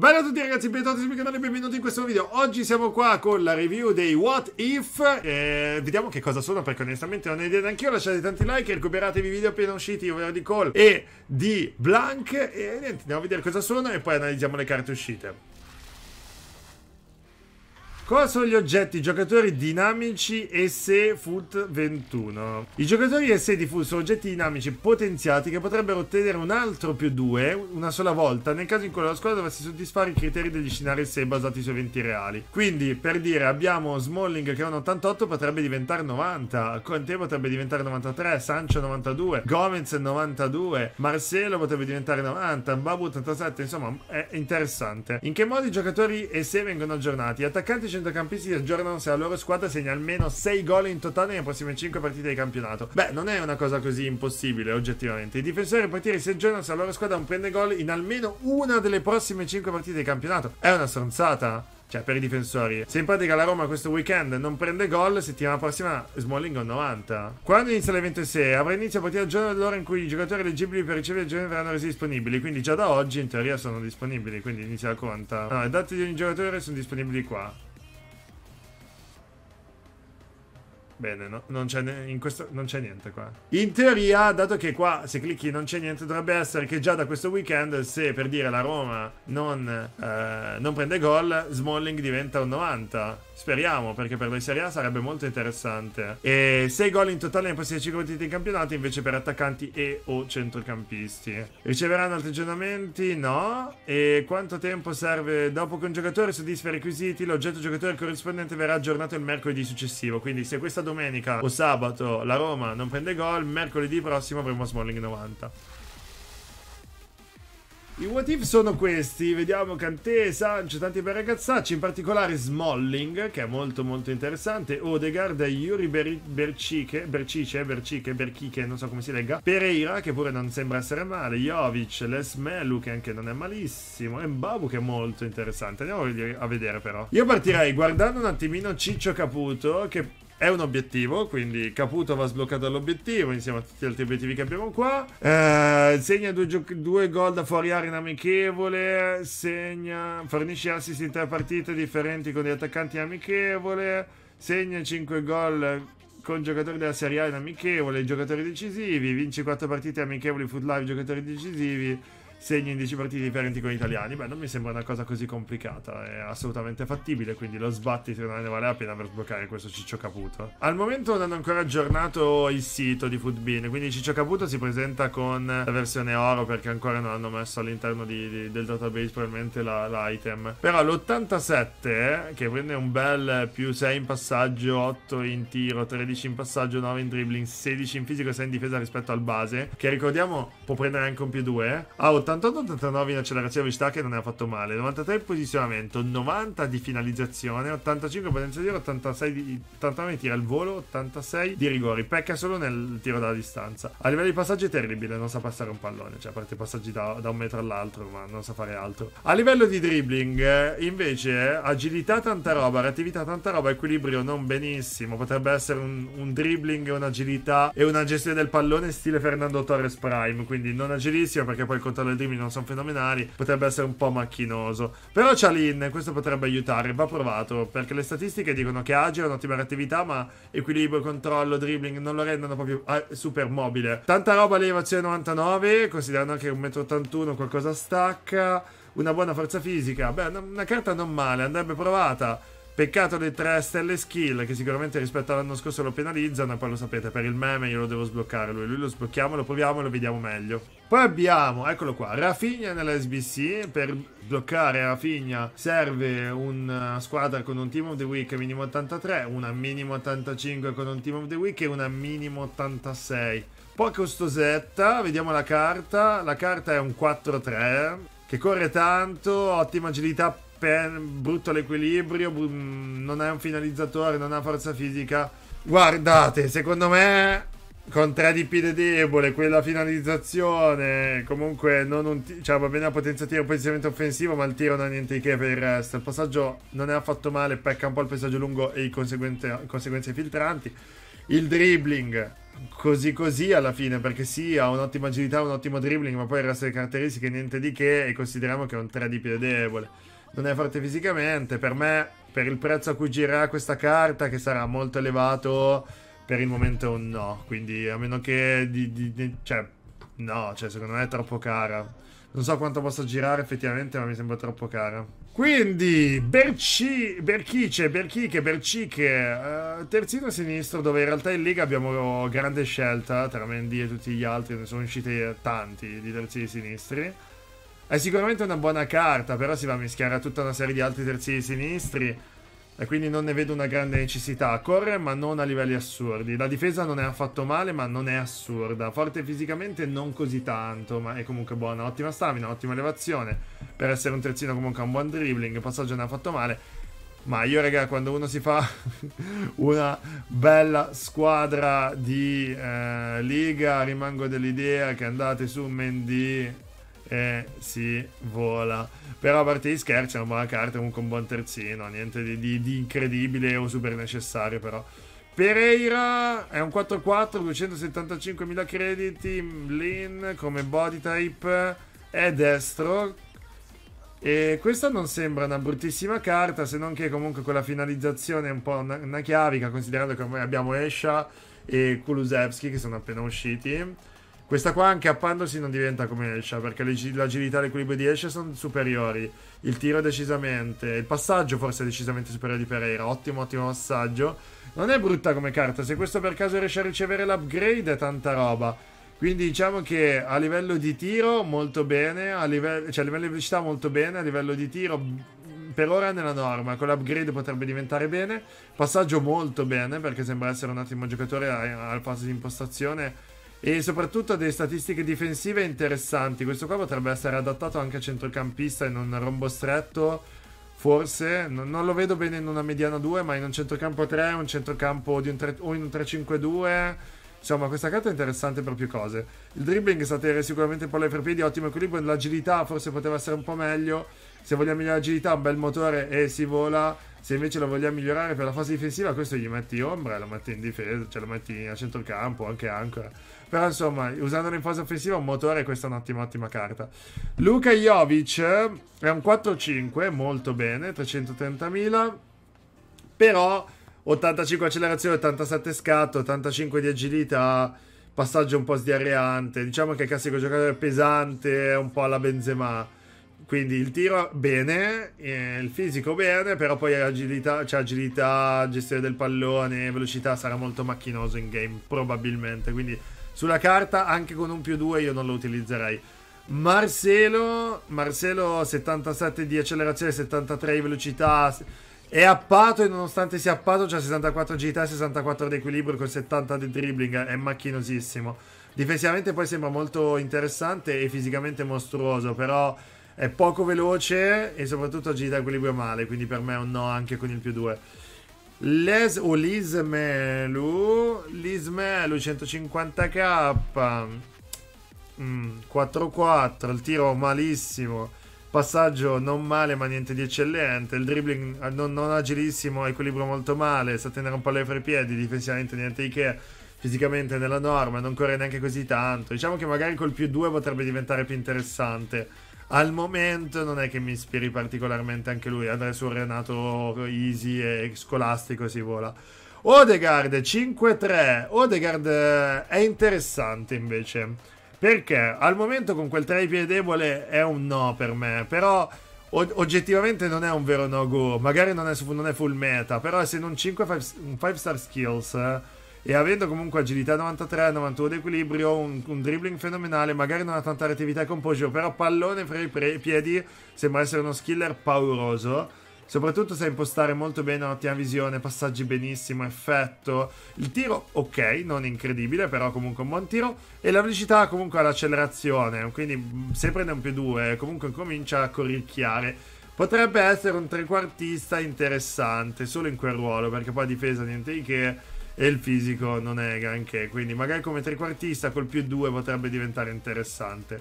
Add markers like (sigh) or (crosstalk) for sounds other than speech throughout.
Bella a tutti ragazzi, benvenuti sul mio canale e benvenuti in questo video. Oggi siamo qua con la review dei What If. Eh, vediamo che cosa sono perché onestamente non ho idea neanche io. Lasciate tanti like e recuperatevi i video appena usciti, ovvero di Cole e di Blank. E niente, andiamo a vedere cosa sono e poi analizziamo le carte uscite. Cosa sono gli oggetti giocatori dinamici SE Foot 21? I giocatori SE di Foot sono oggetti dinamici potenziati che potrebbero ottenere un altro più 2 una sola volta nel caso in cui la squadra dovesse soddisfare i criteri degli scenari SE basati su eventi reali. Quindi, per dire, abbiamo Smalling che è un 88 potrebbe diventare 90, Conte potrebbe diventare 93, Sancho 92, Gomez 92, Marcelo potrebbe diventare 90, Babu 87, insomma, è interessante. In che modo i giocatori SE vengono aggiornati? Attaccanti centrocampisti aggiornano se la loro squadra segna almeno 6 gol in totale nelle prossime 5 partite di campionato. Beh, non è una cosa così impossibile, oggettivamente. I difensori e portieri si aggiornano se la loro squadra non prende gol in almeno una delle prossime 5 partite di campionato. È una stronzata cioè per i difensori. Se in pratica la Roma questo weekend non prende gol, settimana prossima Smalling con 90. Quando inizia l'evento 6 avrà inizio a partire il giorno dell'ora in cui i giocatori leggibili per ricevere il giorno verranno resi disponibili, quindi già da oggi in teoria sono disponibili, quindi inizia la conta. No, ah, i dati di ogni giocatore sono disponibili qua. Bene, no, non, c'è in questo, non, c'è niente qua. In teoria, dato che qua se clicchi non c'è niente, dovrebbe essere che già da questo weekend, se per dire la Roma non, eh, non prende gol, Smalling diventa un 90. Speriamo, perché per la Serie A sarebbe molto interessante. E 6 gol in totale nei prossimi 5 partite in campionato, invece per attaccanti e o centrocampisti. Riceveranno altri aggiornamenti? No. E quanto tempo serve dopo che un giocatore soddisfa i requisiti? L'oggetto giocatore corrispondente verrà aggiornato il mercoledì successivo. Quindi se questa domenica o sabato la Roma non prende gol, mercoledì prossimo avremo Smalling 90. I what if sono questi, vediamo Kanté, Sancho, tanti bei ragazzacci, in particolare Smalling, che è molto molto interessante, Odegaard, Yuri Ber- Berciche, Berciche, Berciche, Berchiche, non so come si legga, Pereira, che pure non sembra essere male, Jovic, Les Melu, che anche non è malissimo, e Mbabu, che è molto interessante, andiamo a vedere però. Io partirei guardando un attimino Ciccio Caputo, che è un obiettivo, quindi Caputo va sbloccato dall'obiettivo insieme a tutti gli altri obiettivi che abbiamo qua. Eh, segna due, gio- due, gol da fuori aria in amichevole, segna, fornisce assist in tre partite differenti con gli attaccanti in amichevole, segna 5 gol con giocatori della Serie A in amichevole, giocatori decisivi, vince 4 partite amichevoli, foot live, giocatori decisivi segni in 10 partite differenti con gli italiani, beh, non mi sembra una cosa così complicata, è assolutamente fattibile, quindi lo sbatti secondo me vale la pena per sbloccare questo Ciccio Caputo. Al momento non hanno ancora aggiornato il sito di Foodbin, quindi Ciccio Caputo si presenta con la versione oro perché ancora non hanno messo all'interno di, di, del database probabilmente la, l'item. Però l'87, che prende un bel più 6 in passaggio, 8 in tiro, 13 in passaggio, 9 in dribbling, 16 in fisico, e 6 in difesa rispetto al base, che ricordiamo può prendere anche un più 2, ha 88-89 in accelerazione velocità che non ne ha fatto male, 93 in posizionamento, 90 di finalizzazione, 85 potenza di tiro, 86 di, 89 di tiro al volo, 86 di rigori, pecca solo nel tiro dalla distanza. A livello di passaggi è terribile, non sa passare un pallone, cioè a parte passaggi da, da un metro all'altro, ma non sa fare altro. A livello di dribbling, eh, invece, agilità tanta roba, reattività tanta roba, equilibrio non benissimo, potrebbe essere un, un dribbling, un'agilità e una gestione del pallone stile Fernando Torres Prime, quindi non agilissimo perché poi il controllo del tentativi non sono fenomenali, potrebbe essere un po' macchinoso. Però Chalin, questo potrebbe aiutare, va provato, perché le statistiche dicono che Agile è un'ottima reattività, ma equilibrio, controllo, dribbling non lo rendono proprio ah, super mobile. Tanta roba all'elevazione cioè 99, considerando anche un 1,81 m qualcosa stacca, una buona forza fisica, beh, una carta non male, andrebbe provata. Peccato le tre stelle skill che sicuramente rispetto all'anno scorso lo penalizzano, poi lo sapete, per il meme io lo devo sbloccare lui, lui lo sblocchiamo, lo proviamo e lo vediamo meglio. Poi abbiamo, eccolo qua, Rafinha nell'SBC, per sbloccare Rafinha serve una eh, squadra con un team of the week minimo 83, una minimo 85 con un team of the week e una minimo 86. Poi costosetta, vediamo la carta, la carta è un 4-3 che corre tanto, ottima agilità per, brutto l'equilibrio, br- non è un finalizzatore, non ha forza fisica. Guardate, secondo me con 3 di de debole, quella finalizzazione, comunque non un t- cioè, va bene la potenza tiro, posizionamento offensivo, ma il tiro non ha niente di che per il resto. Il passaggio non è affatto male, pecca un po' il passaggio lungo e i conseguenze filtranti. Il dribbling, così così alla fine, perché sì, ha un'ottima agilità, un ottimo dribbling, ma poi il resto delle caratteristiche niente di che e consideriamo che è un 3 di de debole non è forte fisicamente. Per me, per il prezzo a cui girerà questa carta, che sarà molto elevato, per il momento è un no. Quindi, a meno che... Di, di, di, cioè, no, cioè, secondo me è troppo cara. Non so quanto possa girare effettivamente, ma mi sembra troppo cara. Quindi, Berci, Berchice, Berchiche, Berciche, eh, terzino sinistro, dove in realtà in Liga abbiamo grande scelta, tra Mendy e tutti gli altri, ne sono usciti tanti di terzini sinistri. È sicuramente una buona carta, però si va a mischiare a tutta una serie di altri terzini sinistri. E quindi non ne vedo una grande necessità. Corre, ma non a livelli assurdi. La difesa non è affatto male, ma non è assurda. Forte fisicamente non così tanto, ma è comunque buona. Ottima stamina, ottima elevazione. Per essere un terzino comunque ha un buon dribbling. Passaggio non ha fatto male. Ma io, raga, quando uno si fa (laughs) una bella squadra di eh, Liga, rimango dell'idea che andate su Mendy e si vola. Però a parte gli scherzi, è una buona carta, comunque un buon terzino, niente di, di, di incredibile o super necessario però. Pereira è un 4-4, 275.000 crediti, Lin come body type, è destro. E questa non sembra una bruttissima carta, se non che comunque con la finalizzazione è un po' una, una chiavica, considerando che abbiamo Esha e Kulusevski che sono appena usciti questa qua anche appandosi non diventa come Esha, perché l'agilità e l'equilibrio di Esha sono superiori. Il tiro è decisamente... Il passaggio forse è decisamente superiore di Pereira. Ottimo, ottimo passaggio. Non è brutta come carta. Se questo per caso riesce a ricevere l'upgrade è tanta roba. Quindi diciamo che a livello di tiro molto bene, a livello, cioè a livello di velocità molto bene, a livello di tiro per ora è nella norma, con l'upgrade potrebbe diventare bene, passaggio molto bene perché sembra essere un ottimo giocatore al fase di impostazione e soprattutto ha delle statistiche difensive interessanti. Questo qua potrebbe essere adattato anche a centrocampista in un rombo stretto, forse. Non, non lo vedo bene in una mediana 2, ma in un centrocampo 3, un centrocampo di un 3, o in un 3-5-2. Insomma, questa carta è interessante per più cose. Il dribbling sa sicuramente un po' le piedi, ottimo equilibrio. L'agilità forse poteva essere un po' meglio. Se vogliamo migliorare l'agilità, un bel motore e si vola se invece lo vogliamo migliorare per la fase difensiva, questo gli metti ombra, lo metti in difesa, cioè lo metti a centrocampo, anche ancora. Però insomma, usandolo in fase offensiva, un motore, questa è un'ottima, ottima carta. Luca Jovic è un 4-5, molto bene, 330.000. Però 85 accelerazione, 87 scatto, 85 di agilità, passaggio un po' sdiareante. Diciamo che è classico giocatore pesante, un po' alla Benzema quindi il tiro bene, eh, il fisico bene, però poi agilità, c'è agilità, gestione del pallone, velocità, sarà molto macchinoso in game probabilmente. Quindi sulla carta anche con un più 2 io non lo utilizzerei. Marcelo, Marcelo 77 di accelerazione, 73 di velocità, è appato e nonostante sia appato c'ha 64 agilità e 64 di equilibrio con 70 di dribbling, è macchinosissimo. Difensivamente poi sembra molto interessante e fisicamente mostruoso, però è poco veloce e soprattutto agita equilibrio male, quindi per me è un no anche con il più 2. Les o Lismelu, Lismelu 150k, 4-4, mm, il tiro malissimo, passaggio non male ma niente di eccellente, il dribbling eh, non, non agilissimo, equilibrio molto male, sa tenere un po' fra i piedi, difensivamente niente di che, fisicamente nella norma, non corre neanche così tanto. Diciamo che magari col più 2 potrebbe diventare più interessante al momento non è che mi ispiri particolarmente anche lui, andrei su Renato Easy e Scolastico si vola. Odegaard 5-3, Odegaard eh, è interessante invece. Perché al momento con quel 3 piede debole è un no per me, però o- oggettivamente non è un vero no-go, magari non è, non è, full meta, però se non 5 5 star skills eh, e avendo comunque agilità 93, 91 d'equilibrio, un, un dribbling fenomenale, magari non ha tanta reattività e composure, però pallone fra i pre- piedi sembra essere uno skiller pauroso. Soprattutto sa impostare molto bene ottima visione, passaggi benissimo, effetto. Il tiro, ok, non incredibile, però comunque un buon tiro. E la velocità comunque ha l'accelerazione, quindi mm, se prende un più 2, comunque comincia a corricchiare. Potrebbe essere un trequartista interessante, solo in quel ruolo, perché poi a difesa niente di che e il fisico non è granché, quindi magari come trequartista col più 2 potrebbe diventare interessante.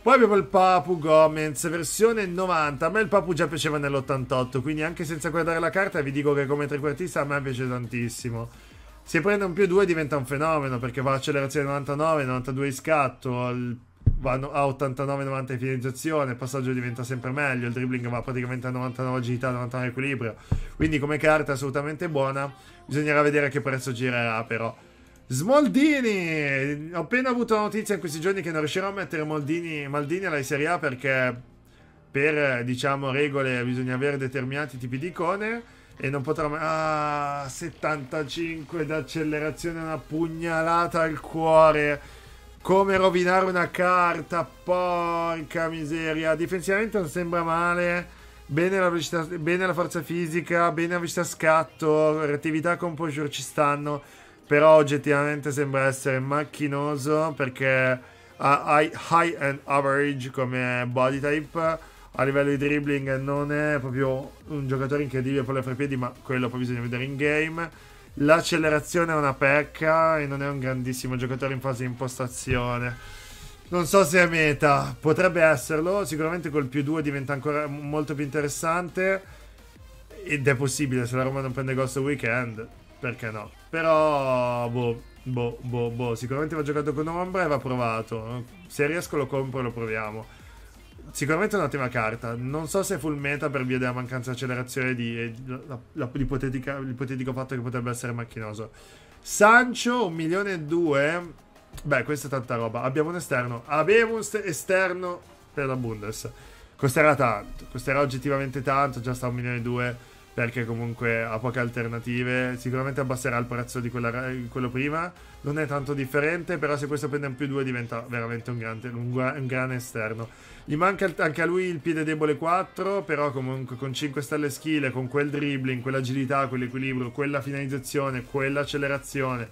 Poi abbiamo il Papu Gomez, versione 90. A me il Papu già piaceva nell'88, quindi anche senza guardare la carta vi dico che come trequartista a me piace tantissimo. Se prende un più 2 diventa un fenomeno perché va accelerazione 99, 92 di scatto, al vanno a 89-90 di finalizzazione, il passaggio diventa sempre meglio, il dribbling va praticamente a 99 agilità, 99 equilibrio, quindi come carta assolutamente buona, bisognerà vedere a che prezzo girerà però. Smoldini! Ho appena avuto la notizia in questi giorni che non riuscirò a mettere Moldini, Maldini alla Serie A perché per, diciamo, regole bisogna avere determinati tipi di icone e non potrò mai... Ah, 75 d'accelerazione, una pugnalata al cuore! Come rovinare una carta, porca miseria. Difensivamente non sembra male. Eh. Bene la, velocità, bene la forza fisica, bene la velocità scatto, reattività con composure ci stanno. Però oggettivamente sembra essere macchinoso perché ha high and average come body type. A livello di dribbling non è proprio un giocatore incredibile per le free piedi, ma quello poi bisogna vedere in game L'accelerazione è una pecca e non è un grandissimo giocatore in fase di impostazione. Non so se è meta, potrebbe esserlo, sicuramente col più 2 diventa ancora molto più interessante ed è possibile se la Roma non prende gol weekend, perché no? Però, boh, boh, boh, boh, sicuramente va giocato con ombra e va provato. Se riesco lo compro e lo proviamo sicuramente è un'ottima carta. Non so se full meta per via della mancanza di accelerazione di, eh, la, la, l'ipotetico fatto che potrebbe essere macchinoso. Sancho, un milione e due. Beh, questa è tanta roba. Abbiamo un esterno. Abbiamo un esterno per la Bundes. Costerà tanto. Costerà oggettivamente tanto. Già sta un milione e due perché comunque ha poche alternative. Sicuramente abbasserà il prezzo di quella, quello prima, non è tanto differente, però se questo prende un più 2 diventa veramente un grande, un, un gran, esterno. Gli manca anche a lui il piede debole 4, però comunque con 5 stelle skill, con quel dribbling, quell'agilità, quell'equilibrio, quella finalizzazione, quell'accelerazione.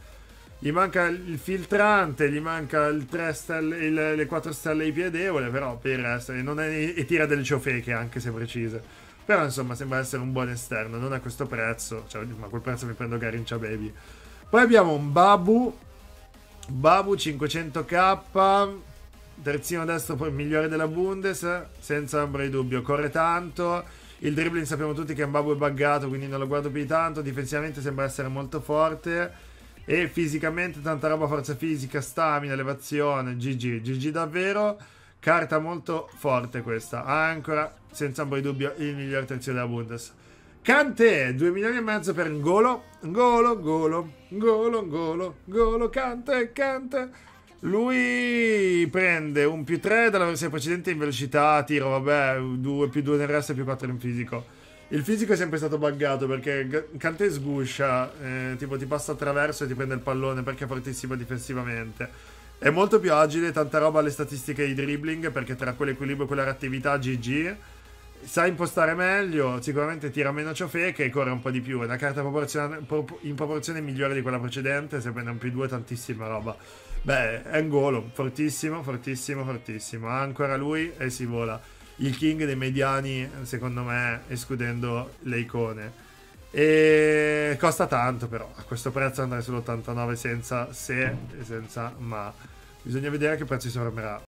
Gli manca il filtrante, gli manca il stelle, il, le 4 stelle di piedevole, però per essere, non è, e tira delle ciofeche anche se precise. Però insomma sembra essere un buon esterno, non a questo prezzo, cioè, ma a quel prezzo mi prendo Garincia Baby. Poi abbiamo un Babu, Babu 500k, terzino destro migliore della Bundes, senza ombra di dubbio, corre tanto. Il dribbling sappiamo tutti che Mbabu è buggato, quindi non lo guardo più di tanto. Difensivamente sembra essere molto forte. E fisicamente tanta roba, forza fisica, stamina, elevazione, GG, GG davvero. Carta molto forte questa. Ha ancora, senza ombra di dubbio, il miglior terzino della Bundes. Cante, 2 milioni e mezzo per Ngolo. Ngolo, Ngolo, Ngolo, Ngolo, Ngolo, Cante, Cante. Lui prende un più 3 dalla versione precedente in velocità, tiro, vabbè, 2 più 2 nel resto e più 4 in fisico. Il fisico è sempre stato buggato perché Cante sguscia, eh, tipo ti passa attraverso e ti prende il pallone perché è fortissimo difensivamente è molto più agile, tanta roba alle statistiche di dribbling, perché tra quell'equilibrio e quella reattività GG sa impostare meglio, sicuramente tira meno ciofeche e corre un po' di più. È una carta in proporzione migliore di quella precedente, se prende un più 2 tantissima roba. Beh, è un golo, fortissimo, fortissimo, fortissimo. Ha ancora lui e si vola. Il king dei mediani, secondo me, escludendo le icone. E costa tanto, però a questo prezzo andare sull'89 senza se e senza ma. Bisogna vedere che prezzo si formerà.